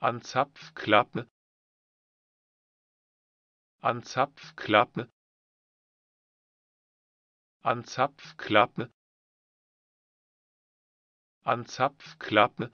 an Zapfklappe an Zapfklappe an Zapfklappe an Zapfklappe